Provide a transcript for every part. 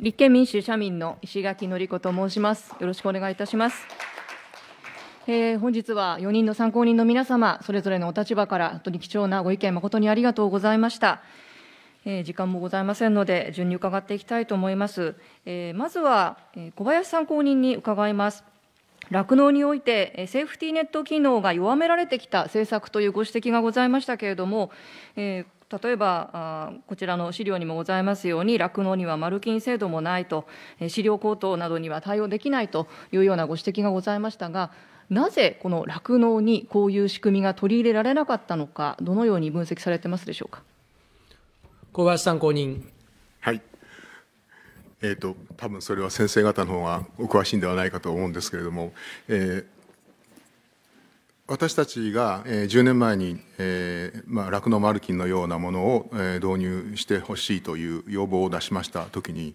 立憲民主社民の石垣の子と申します。よろしくお願いいたします。えー、本日は4人の参考人の皆様、それぞれのお立場から本当に貴重なご意見、誠にありがとうございました。えー、時間もございませんので、順に伺っていきたいと思います。えー、まずは、小林参考人に伺います。酪農において、セーフティーネット機能が弱められてきた政策というご指摘がございましたけれども、えー例えばあこちらの資料にもございますように酪農には丸金制度もないと飼料高騰などには対応できないというようなご指摘がございましたがなぜこの酪農にこういう仕組みが取り入れられなかったのかどのように分析されてますでしょうか小林参考人。はいえーと、と多分それは先生方の方がお詳しいんではないかと思うんですけれども、えー、私たちが10年前に、えー、まあ、酪農マルキンのようなものを導入してほしいという要望を出しましたときに、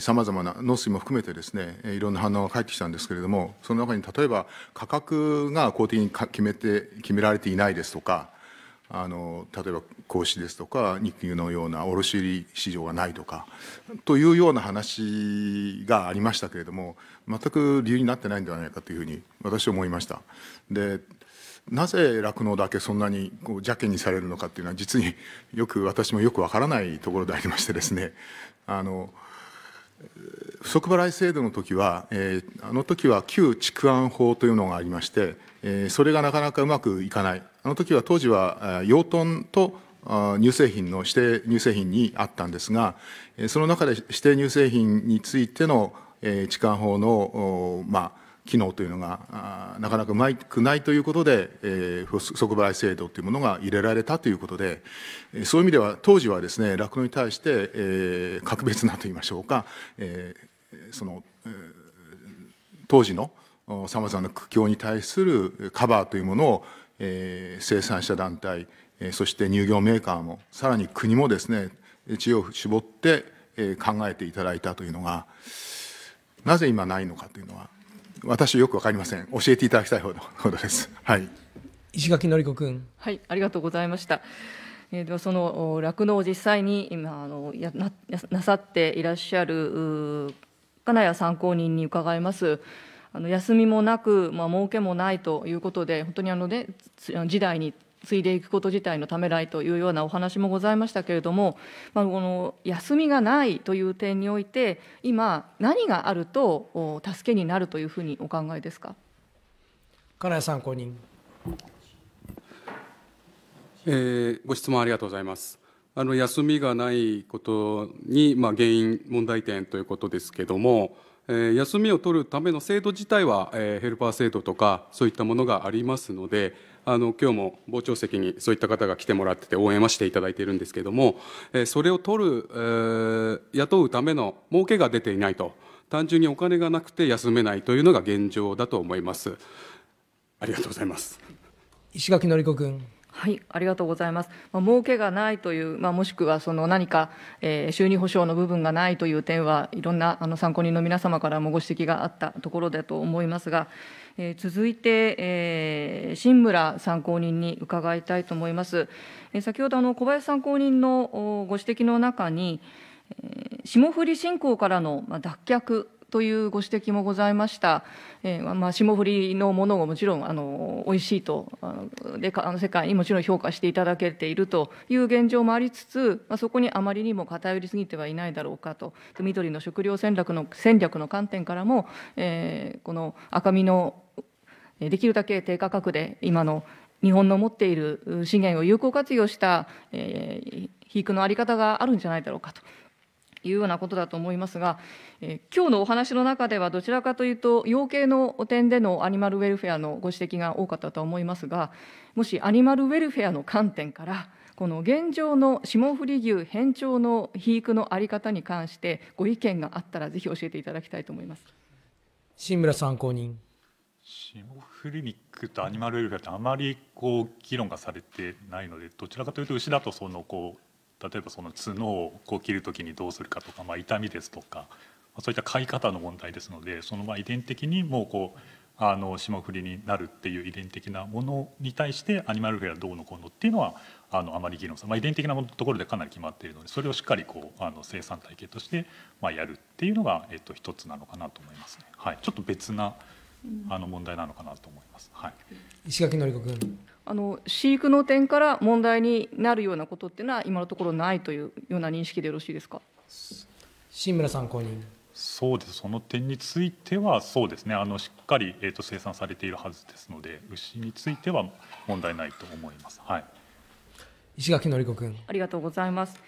さまざまな農水も含めてですね、いろんな反応が返ってきたんですけれども、その中に例えば価格が公的に決めて決められていないですとか、あの例えば格子ですとか肉牛のような卸売市場がないとかというような話がありましたけれども全く理由になってないんではないかというふうに私は思いました。でなぜ酪農だけそんなにこう邪気にされるのかっていうのは実によく私もよくわからないところでありましてですね あの不足払い制度の時は、えー、あの時は旧畜安法というのがありまして、えー、それがなかなかうまくいかないあの時は当時は養豚と乳製品の指定乳製品にあったんですがその中で指定乳製品についてのえー、痴漢法の、まあ、機能というのがなかなかうまくないということで、えー、即払い制度というものが入れられたということでそういう意味では当時はですね酪農に対して、えー、格別なといいましょうか、えー、その、えー、当時のさまざまな苦境に対するカバーというものを、えー、生産者団体そして乳業メーカーもさらに国もですね知恵を絞って考えていただいたというのが。なぜ今ないのかというのは私よく分かりません教えていただきたいほどほどです、はい、石垣のり君はいありがとうございました、えー、ではその酪農を実際に今あのやななさっていらっしゃる金谷参考人に伺いますあの休みもなく、まあ儲けもないということで本当にあの、ね、時代に継いでいくこと自体のためらいというようなお話もございましたけれども、まあ、この休みがないという点において今何があると助けになるというふうにお考えですか金谷参考人、えー、ご質問ありがとうございます。あの休みがないことに、まあ、原因問題点ということですけれども、え休みを取るための制度自体は、えヘルパー制度とかそういったものがありますのであの今日も傍聴席にそういった方が来てもらってて応援はしていただいているんですけれども、えそれを取る、えー、雇うための儲けが出ていないと単純にお金がなくて休めないというのが現状だと思いますありがとうございます石垣のりこ君はい、ありがとうございます。まあ、儲けがないという、まあ、もしくはその何か、えー、収入保障の部分がないという点はいろんなあの参考人の皆様からもご指摘があったところだと思いますが、え続いて、え新村参考人に伺いたいと思います。え先ほどあの小林参考人のご指摘の中に、え霜降り信仰からの脱却というご指摘もございました、えーまあ、霜降りのものをもちろんあの美味しいとあのであの世界にもちろん評価していただけているという現状もありつつ、まあ、そこにあまりにも偏りすぎてはいないだろうかと緑の食料戦略の戦略の観点からも、えー、この赤身のできるだけ低価格で今の日本の持っている資源を有効活用した、えー、肥育の在り方があるんじゃないだろうかというようなことだと思いますが、えー、今日のお話の中ではどちらかというと養鶏の点でのアニマルウェルフェアのご指摘が多かったと思いますがもしアニマルウェルフェアの観点からこの現状の霜降り牛偏重の肥育の在り方に関してご意見があったらぜひ教えていただきたいと思います新村参考人霜降り肉とアニマルウェルフェアってあまりこう議論がされてないのでどちらかというと牛だとそのこう例えばその角をこう切る時にどうするかとか、まあ、痛みですとか、まそういった飼い方の問題ですのでそのまあ遺伝的にもうこうあの霜降りになるっていう遺伝的なものに対してアニマルフェアどうのこうのっていうのはあのあまり議論さ、まあ、遺伝的なところでかなり決まっているのでそれをしっかりこうあの生産体系としてまあやるっていうのが、えっと、一つなのかなと思いますね。はい、ちょっと別なあの問題なのかなと思います。はい、石垣紀子君あの飼育の点から問題になるようなことっていうのは今のところないというような認識でよろしいですか新村参考人そうですその点についてはそうですねあのしっかり、えーと、生産されているはずですので牛については問題ないと思います。はい、石垣紀子君ありがとうございます、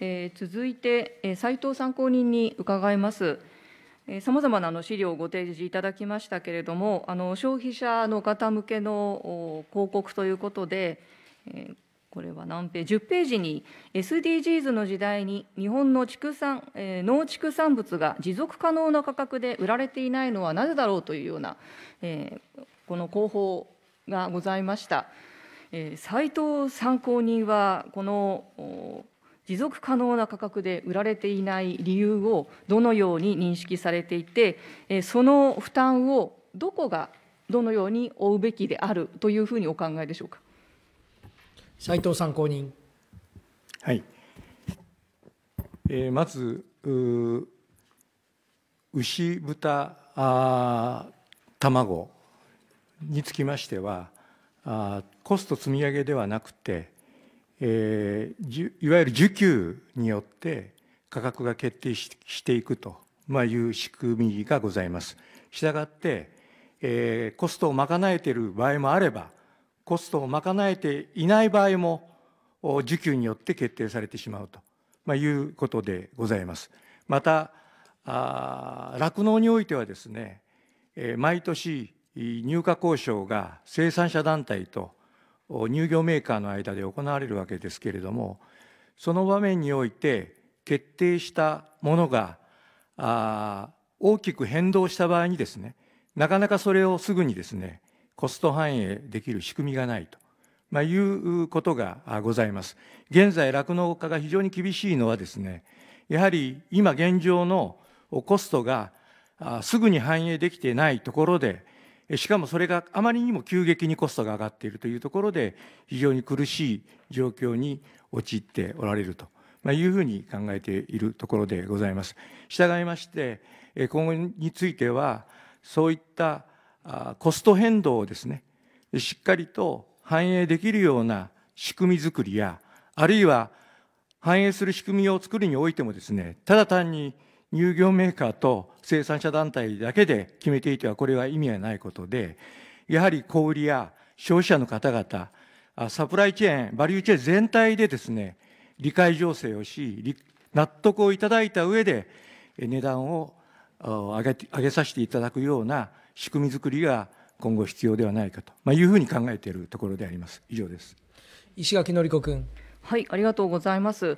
えー、続いて、えー、斉藤参考人に伺います。さまざまなあの資料をご提示いただきましたけれども、あの消費者の方向けの広告ということで、えこれは何ページ、10ページに、SDGs の時代に日本の畜産、え農畜産物が持続可能な価格で売られていないのはなぜだろうというような、えこの広報がございました。え斉藤参考人はこの持続可能な価格で売られていない理由をどのように認識されていて、その負担をどこがどのように負うべきであるというふうにお考えでしょうか。斉藤参考人。はい。えまず牛豚あ卵につきましてはあコスト積み上げではなくてえー、いわゆる需給によって価格が決定していくと、まあ、いう仕組みがございます。したがって、えー、コストを賄えている場合もあればコストを賄えていない場合も需給によって決定されてしまうと、まあ、いうことでございます。また酪農においてはですね、えー、毎年入荷交渉が生産者団体と乳業メーカーの間で行われるわけですけれどもその場面において決定したものが大きく変動した場合にですねなかなかそれをすぐにですねコスト反映できる仕組みがないと、まあ、いうことがございます。現在酪農家が非常に厳しいのはですねやはり今現状のコストがすぐに反映できていないところでしかもそれがあまりにも急激にコストが上がっているというところで非常に苦しい状況に陥っておられるというふうに考えているところでございます。従いまして今後についてはそういったコスト変動をですねしっかりと反映できるような仕組みづくりやあるいは反映する仕組みを作るにおいてもですねただ単に乳業メーカーと生産者団体だけで決めていてはこれは意味がないことで、やはり小売や消費者の方々、サプライチェーン、バリューチェーン全体でですね、理解醸成をし、納得をいただいた上で、値段を上げ上げさせていただくような仕組みづくりが今後必要ではないかと、まあ、いうふうに考えているところであります。以上です。石垣紀子君。はい、ありがとうございます。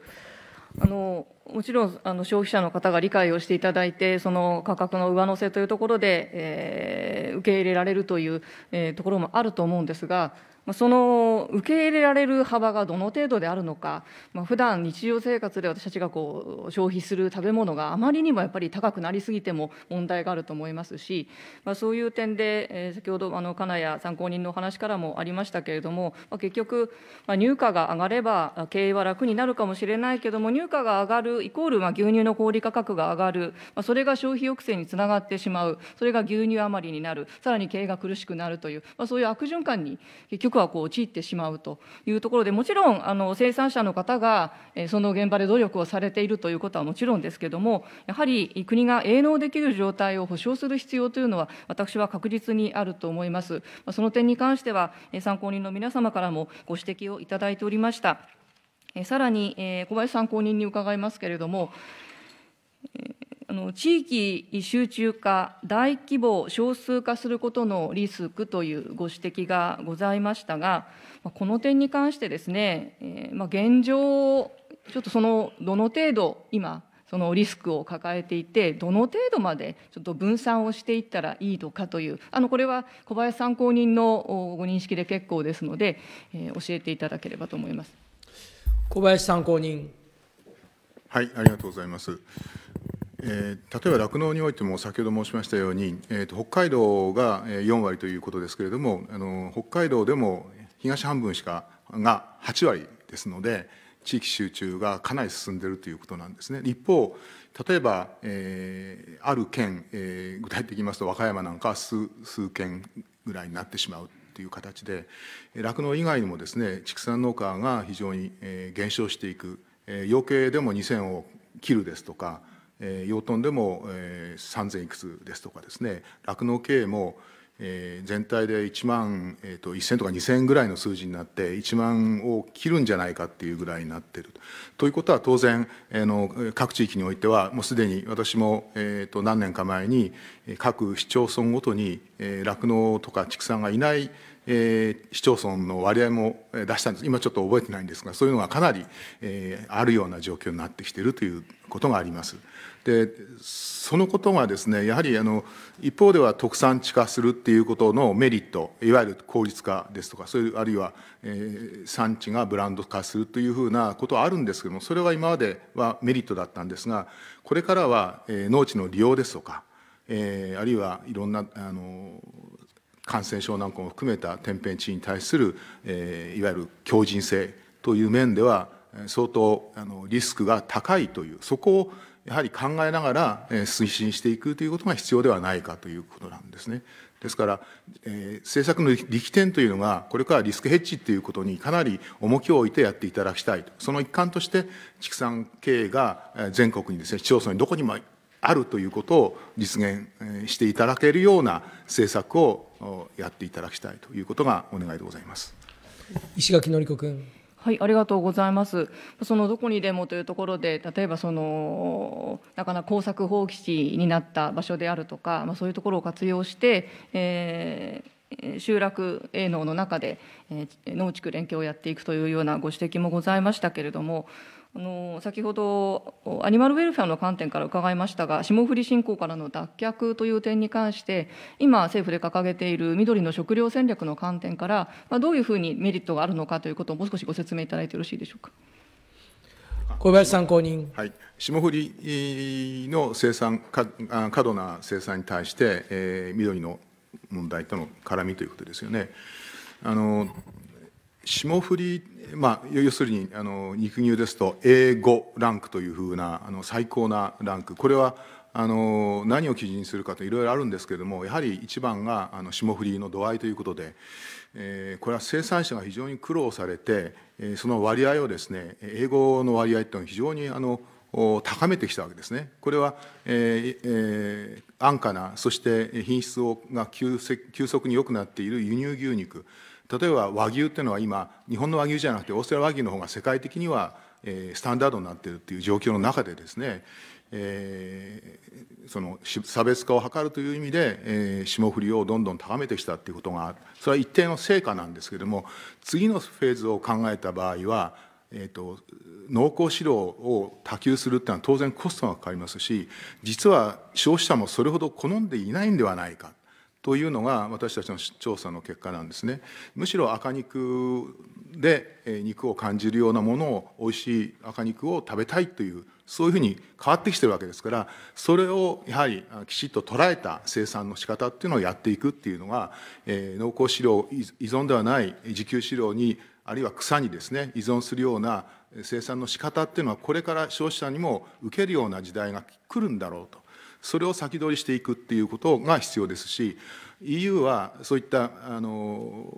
あのもちろんあの消費者の方が理解をしていただいて、その価格の上乗せというところで、えー、受け入れられるという、えー、ところもあると思うんですが、その受け入れられる幅がどの程度であるのか、まあ、普段日常生活で私たちがこう消費する食べ物があまりにもやっぱり高くなりすぎても問題があると思いますし、まあ、そういう点で、先ほどあの金谷参考人のお話からもありましたけれども、まあ、結局、乳価入荷が上がれば経営は楽になるかもしれないけれども入荷が上がるイコール、まあ、牛乳の小売価格が上がる、まあ、それが消費抑制につながってしまうそれが牛乳余りになるさらに経営が苦しくなるという、まあ、そういう悪循環に結局くはこう陥ってしまうというところで、もちろんあの生産者の方がその現場で努力をされているということはもちろんですけれども、やはり国が営農できる状態を保障する必要というのは、私は確実にあると思います。その点に関しては、参考人の皆様からもご指摘をいただいておりました。さらに、小林参考人に伺いますけれども、あの地域集中化、大規模少数化することのリスクというご指摘がございましたが、この点に関してですね、えー、まあ、現状、ちょっとそのどの程度、今、そのリスクを抱えていて、どの程度までちょっと分散をしていったらいいのかという、あのこれは小林参考人のご認識で結構ですので、えー、教えていただければと思います小林参考人。はい、ありがとうございます。えー、例えば酪農においても先ほど申しましたように、えーと、北海道が4割ということですけれどもあの北海道でも東半分しかが8割ですので地域集中がかなり進んでいるということなんですね。一方例えば、えー、ある県、えー、具体的に言いますと和歌山なんかは数数県ぐらいになってしまうという形で酪農以外にもですね畜産農家が非常に減少していく養鶏でも2,000を切るですとかえー、養豚でも、えー、3,000いくつですとかですね酪農経営も、えー、全体で1万、えーと、1,000とか2,000ぐらいの数字になって1万を切るんじゃないかっていうぐらいになってるということは当然、えー、の各地域においてはもうすでに私も、えーと、と何年か前に各市町村ごとに酪農、えー、とか畜産がいないえー、市町村の割合も出したんです今ちょっと覚えてないんですがそういうのがかなり、えー、あるような状況になってきているということがあります。でそのことがですねやはりあの一方では特産地化するっていうことのメリットいわゆる効率化ですとかそういうあるいは、えー、産地がブランド化するというふうなことはあるんですけどもそれは今まではメリットだったんですがこれからは、えー、農地の利用ですとか、えー、あるいはいろんなあの感染症なんかも含めた天変地異に対する、えー、いわゆる強靭性という面では相当あのリスクが高いというそこをやはり考えながら推進していくということが必要ではないかということなんですね。ですから、えー、政策の力点というのが、これからリスクヘッジということにかなり重きを置いてやっていただきたいと、その一環として、畜産経営が全国にですね、市町村にどこにもあるということを実現していただけるような政策をやっていただきたいということがお願いでございます。石垣典子君。はい、ありがとうございます。そのどこにでもというところで、例えばそのなかなか耕作放棄地になった場所であるとか、まあ、そういうところを活用して、えー、集落営農の中で、え農畜連携をやっていくというようなご指摘もございましたけれども、あの先ほどアニマルウェルフェアの観点から伺いましたが霜降り振興からの脱却という点に関して今政府で掲げている緑の食料戦略の観点から、まあ、どういうふうにメリットがあるのかということをもう少しご説明いただいてよろしいでしょうか。小林参考人、はい、霜降りの生産過度な生産に対して、えー、緑の問題との絡みということですよね。あの霜降り、まあ、要するにあの肉牛ですと A5 ランクというふうなあの最高なランクこれはあの何を基準にするかといろいろあるんですけれどもやはり一番があの霜降りの度合いということで、えー、これは生産者が非常に苦労されて、えー、その割合をですね英語の割合というのは非常にあの高めてきたわけですね。これは、えーえー、安価なそして品質をが急急速に良くなっている輸入牛肉例えば和牛っていうのは今日本の和牛じゃなくてオーストラリア和牛の方が世界的にはスタンダードになってるっていう状況の中でですねえー、その差別化を図るという意味で、えー、霜降りをどんどん高めてきたっていうことがそれは一定の成果なんですけれども次のフェーズを考えた場合は、えーと、濃厚飼料を多給するっていうのは当然コストがかかりますし実は消費者もそれほど好んでいないんではないかというのが私たちの調査の結果なんですねむしろ赤肉で肉を感じるようなものを美味しい赤肉を食べたいというそういうふうに変わってきてるわけですからそれをやはりきちっと捉えた生産の仕方っていうのをやっていくっていうのが、え厚農耕飼料依存ではない自給飼料にあるいは草にですね依存するような生産の仕方っていうのはこれから消費者にも受けるような時代が来るんだろうとそれを先取りしていくっていうことが必要ですし EU はそういったあの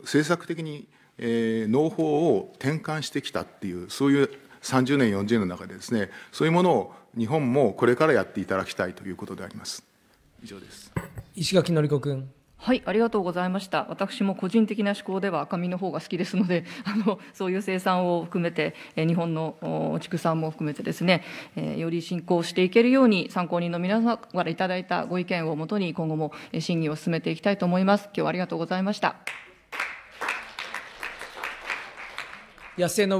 政策的に、えー、農法を転換してきたっていうそういう30年40年の中でですねそういうものを日本もこれからやっていただきたいということであります。以上です石垣の子君はい、ありがとうございました。私も個人的な思考では赤身の方が好きですので、あのそういう生産を含めて、日本の畜産も含めてですね、より進行していけるように参考人の皆様からいただいたご意見をもとに今後も審議を進めていきたいと思います。今日はありがとうございました。野生の